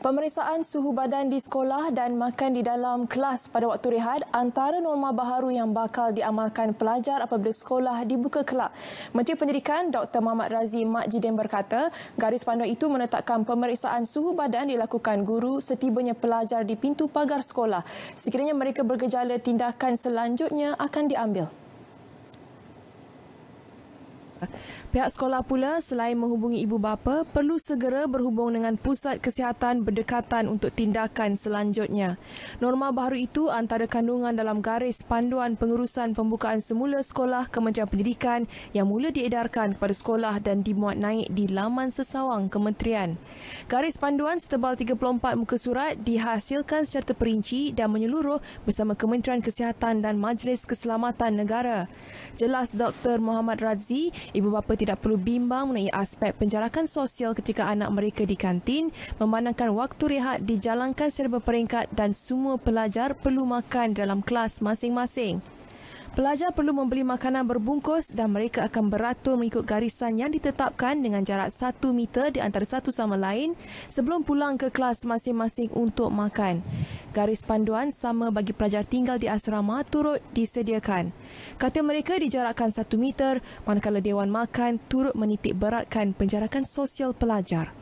Pemeriksaan suhu badan di sekolah dan makan di dalam kelas pada waktu rehat antara norma baharu yang bakal diamalkan pelajar apabila sekolah dibuka kelak. Menteri Pendidikan Dr. Mahmat Razi Mak Jidin berkata, garis panduan itu menetapkan pemeriksaan suhu badan dilakukan guru setibanya pelajar di pintu pagar sekolah. Sekiranya mereka bergejala, tindakan selanjutnya akan diambil. Pihak sekolah pula selain menghubungi ibu bapa perlu segera berhubung dengan pusat kesihatan berdekatan untuk tindakan selanjutnya. Norma baru itu antara kandungan dalam garis panduan pengurusan pembukaan semula sekolah Kementerian Pendidikan yang mula diedarkan kepada sekolah dan dimuat naik di laman sesawang kementerian. Garis panduan setebal 34 muka surat dihasilkan secara terperinci dan menyeluruh bersama Kementerian Kesihatan dan Majlis Keselamatan Negara. Jelas Dr. Muhammad Razi. Ibu bapa tidak perlu bimbang mengenai aspek penjarakan sosial ketika anak mereka di kantin, memandangkan waktu rehat dijalankan secara berperingkat dan semua pelajar perlu makan dalam kelas masing-masing. Pelajar perlu membeli makanan berbungkus dan mereka akan beratur mengikut garisan yang ditetapkan dengan jarak satu meter di antara satu sama lain sebelum pulang ke kelas masing-masing untuk makan garis panduan sama bagi pelajar tinggal di asrama turut disediakan. Kata mereka dijarakkan satu meter, manakala Dewan Makan turut menitik beratkan penjarakan sosial pelajar.